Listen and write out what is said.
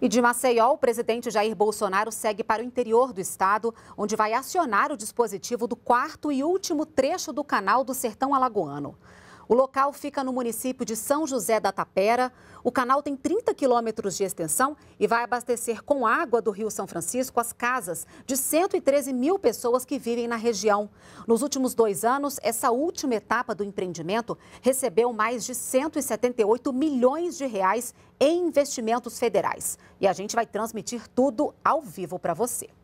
E de Maceió, o presidente Jair Bolsonaro segue para o interior do estado, onde vai acionar o dispositivo do quarto e último trecho do canal do Sertão Alagoano. O local fica no município de São José da Tapera. O canal tem 30 quilômetros de extensão e vai abastecer com água do Rio São Francisco as casas de 113 mil pessoas que vivem na região. Nos últimos dois anos, essa última etapa do empreendimento recebeu mais de 178 milhões de reais em investimentos federais. E a gente vai transmitir tudo ao vivo para você.